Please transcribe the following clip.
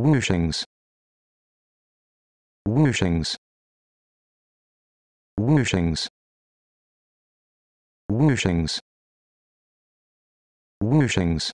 Whooshings. Whooshings. Whooshings. Whooshings. Whooshings.